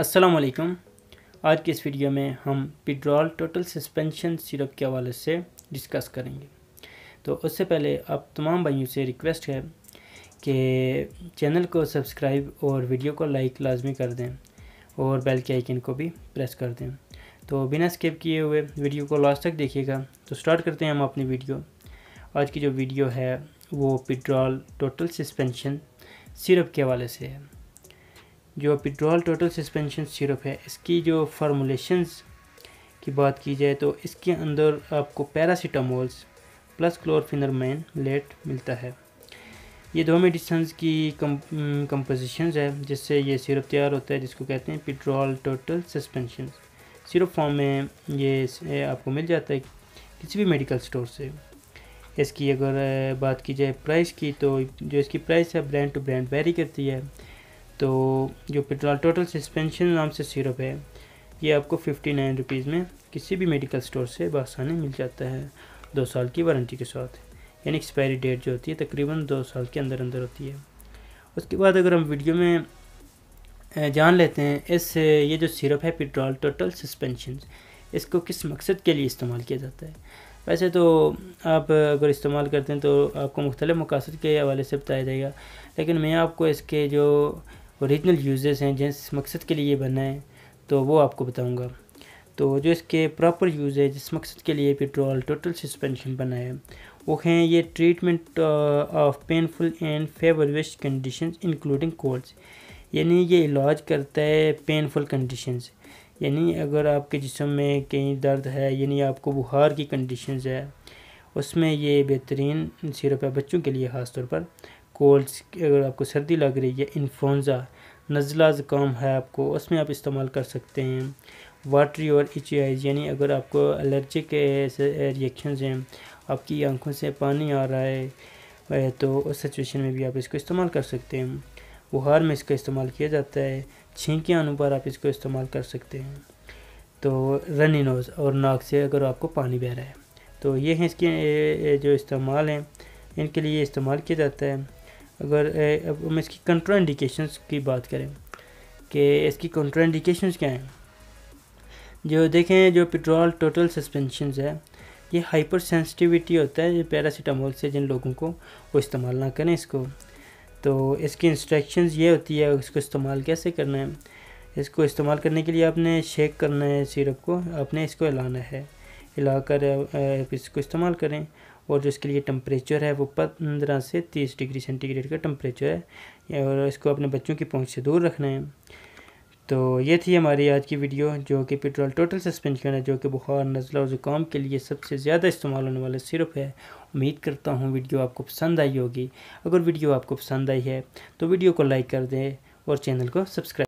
असलकम आज के इस वीडियो में हम पिड्रॉल टोटल सस्पेंशन सिरप के हवाले से डिस्कस करेंगे तो उससे पहले आप तमाम भाइयों से रिक्वेस्ट है कि चैनल को सब्सक्राइब और वीडियो को लाइक लाजमी कर दें और बेल के आइकन को भी प्रेस कर दें तो बिना स्किप किए हुए वीडियो को लास्ट तक देखिएगा तो स्टार्ट करते हैं हम अपनी वीडियो आज की जो वीडियो है वो पिड्रॉल टोटल सस्पेंशन सिरप के हवाले से है जो पेट्रोल टोटल सस्पेंशन सिरप है इसकी जो फार्मूलेशंस की बात की जाए तो इसके अंदर आपको पैरासीटामोल्स प्लस क्लोरफिनरमैन लेट मिलता है ये दो मेडिसन की कम कंपोजिशन है जिससे ये सिरप तैयार होता है जिसको कहते हैं पेट्रोल टोटल सस्पेंशन सिरप फॉर्म में ये आपको मिल जाता है किसी भी मेडिकल स्टोर से इसकी अगर बात की जाए प्राइस की तो जो इसकी प्राइस है ब्रांड टू ब्रांड वेरी करती है तो जो पेट्रोल टोटल सस्पेंशन नाम से सिरप है ये आपको फिफ्टी नाइन रुपीज़ में किसी भी मेडिकल स्टोर से बसानी मिल जाता है दो साल की वारंटी के साथ यानी एक्सपायरी डेट जो होती है तकरीबन दो साल के अंदर अंदर होती है उसके बाद अगर हम वीडियो में जान लेते हैं इस ये जो सिरप है पेट्रोल टोटल सस्पेंशन इसको किस मकसद के लिए इस्तेमाल किया जाता है वैसे तो आप अगर इस्तेमाल करते हैं तो आपको मुख्तलिफ़ मकासद के हवाले से बताया जाएगा लेकिन मैं आपको इसके जो औरिजिनल यूज़र्स हैं जिस मकसद के लिए ये बना है तो वो आपको बताऊँगा तो जो इसके प्रॉपर यूज़ है जिस मकसद के लिए पेट्रोल टोटल सस्पेंशन बना है वो हैं ये treatment of painful and feverish condition including colds यानी ये इलाज करता है पेनफुल कंडीशंस यानी अगर आपके जिसम में कहीं दर्द है यानी आपको बुखार की कंडीशंस है उसमें ये बेहतरीन सिरप है बच्चों के लिए ख़ास पर कोल्ड अगर आपको सर्दी लग रही है इन्फ्लुंज़ा नज़ला ज़ुकाम है आपको उसमें आप इस्तेमाल कर सकते हैं वाटरी और इच यानी अगर आपको एलर्जिक रिएक्शन हैं आपकी आंखों से पानी आ रहा है तो उस सिचुएशन में भी आप इसको इस्तेमाल कर सकते हैं बुखार में इसका इस्तेमाल किया जाता है छींके आने पर आप इसको इस्तेमाल कर सकते हैं तो रनी नोज़ और नाक से अगर आपको पानी बह रहा है तो ये हैं इसके जो इस्तेमाल हैं इनके लिए इस्तेमाल किया जाता है अगर अब हम इसकी कंट्रा इंडिकेशंस की बात करें कि इसकी कंट्रा इंडिकेशंस क्या हैं जो देखें जो पेट्रोल टोटल सस्पेंशन है ये हाइपर सेंसिटिविटी होता है पैरासीटामोल से जिन लोगों को वो इस्तेमाल ना करें इसको तो इसकी इंस्ट्रक्शंस ये होती है इसको इस्तेमाल कैसे करना है इसको इस्तेमाल करने के लिए आपने शेक करना है सिरप को आपने इसको हिलाना है हिलाकर इसको इस्तेमाल करें और जो इसके लिए टम्परेचर है वो पंद्रह से तीस डिग्री सेंटीग्रेड का टम्परेचर है और इसको अपने बच्चों की पहुँच से दूर रखना है तो ये थी हमारी आज की वीडियो जो कि पेट्रोल टोटल सस्पेंशन है जो कि बुखार नज़ला और ज़ुकाम के लिए सबसे ज़्यादा इस्तेमाल होने वाला सिरप है उम्मीद करता हूँ वीडियो आपको पसंद आई होगी अगर वीडियो आपको पसंद आई है तो वीडियो को लाइक कर दें और चैनल को सब्सक्राइब